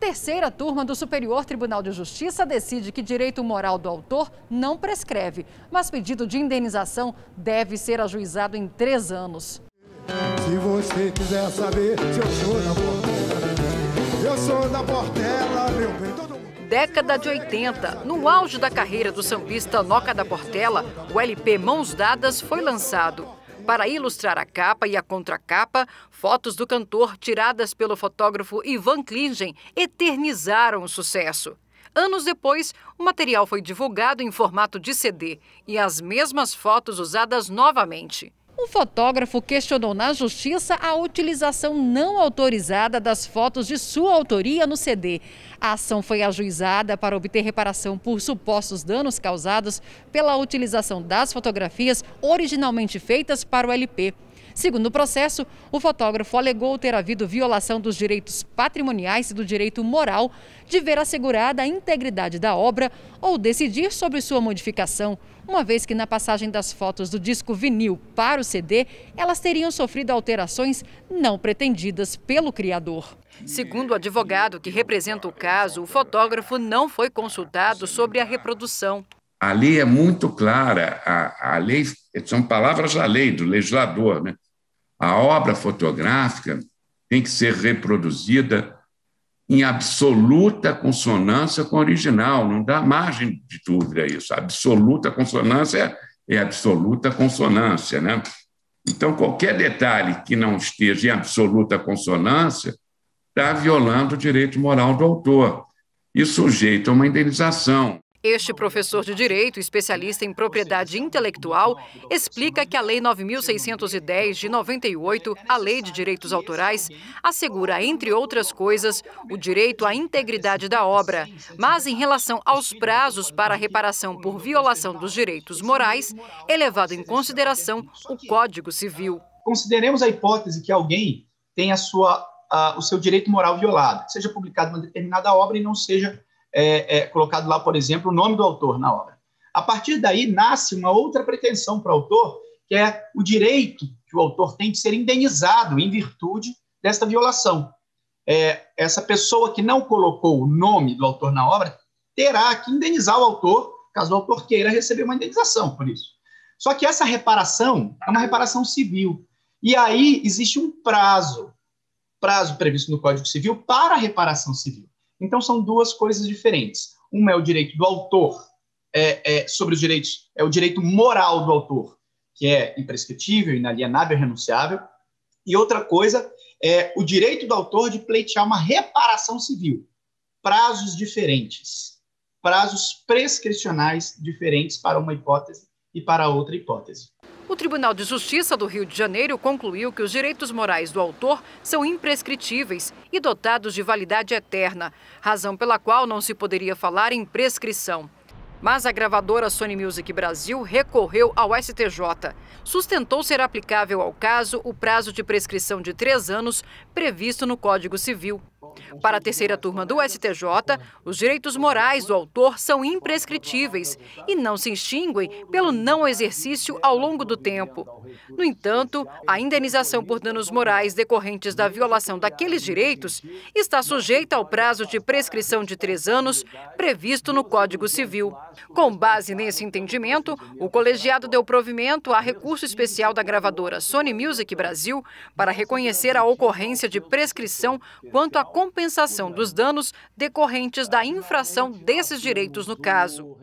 Terceira turma do Superior Tribunal de Justiça decide que direito moral do autor não prescreve, mas pedido de indenização deve ser ajuizado em três anos. Se você quiser saber se eu sou na Portela, eu sou na Portela, meu bem. Década de 80, no auge da carreira do sambista Noca da Portela, o LP Mãos Dadas foi lançado. Para ilustrar a capa e a contracapa, fotos do cantor tiradas pelo fotógrafo Ivan Klingen eternizaram o sucesso. Anos depois, o material foi divulgado em formato de CD e as mesmas fotos usadas novamente. Um fotógrafo questionou na justiça a utilização não autorizada das fotos de sua autoria no CD. A ação foi ajuizada para obter reparação por supostos danos causados pela utilização das fotografias originalmente feitas para o LP. Segundo o processo, o fotógrafo alegou ter havido violação dos direitos patrimoniais e do direito moral de ver assegurada a integridade da obra ou decidir sobre sua modificação, uma vez que na passagem das fotos do disco vinil para o CD, elas teriam sofrido alterações não pretendidas pelo criador. Segundo o advogado que representa o caso, o fotógrafo não foi consultado sobre a reprodução. A lei é muito clara, a, a lei são palavras da lei, do legislador, né? A obra fotográfica tem que ser reproduzida em absoluta consonância com o original, não dá margem de dúvida isso. absoluta consonância é, é absoluta consonância, né? Então, qualquer detalhe que não esteja em absoluta consonância está violando o direito moral do autor e sujeito a uma indenização. Este professor de direito, especialista em propriedade intelectual, explica que a Lei 9610 de 98, a Lei de Direitos Autorais, assegura, entre outras coisas, o direito à integridade da obra, mas em relação aos prazos para reparação por violação dos direitos morais, é levado em consideração o Código Civil. Consideremos a hipótese que alguém tem a sua, a, o seu direito moral violado, seja publicado uma determinada obra e não seja é, é, colocado lá, por exemplo, o nome do autor na obra. A partir daí nasce uma outra pretensão para o autor, que é o direito que o autor tem de ser indenizado em virtude desta violação. É, essa pessoa que não colocou o nome do autor na obra terá que indenizar o autor, caso o autor queira receber uma indenização por isso. Só que essa reparação é uma reparação civil. E aí existe um prazo, prazo previsto no Código Civil para a reparação civil. Então, são duas coisas diferentes. Uma é o direito do autor é, é, sobre os direitos, é o direito moral do autor, que é imprescritível, inalienável e renunciável. E outra coisa é o direito do autor de pleitear uma reparação civil. Prazos diferentes, prazos prescricionais diferentes para uma hipótese e para outra hipótese. O Tribunal de Justiça do Rio de Janeiro concluiu que os direitos morais do autor são imprescritíveis e dotados de validade eterna, razão pela qual não se poderia falar em prescrição. Mas a gravadora Sony Music Brasil recorreu ao STJ. Sustentou ser aplicável ao caso o prazo de prescrição de três anos previsto no Código Civil. Para a terceira turma do STJ, os direitos morais do autor são imprescritíveis e não se extinguem pelo não exercício ao longo do tempo. No entanto, a indenização por danos morais decorrentes da violação daqueles direitos está sujeita ao prazo de prescrição de três anos previsto no Código Civil. Com base nesse entendimento, o colegiado deu provimento a recurso especial da gravadora Sony Music Brasil para reconhecer a ocorrência de prescrição quanto à compensação compensação dos danos decorrentes da infração desses direitos no caso.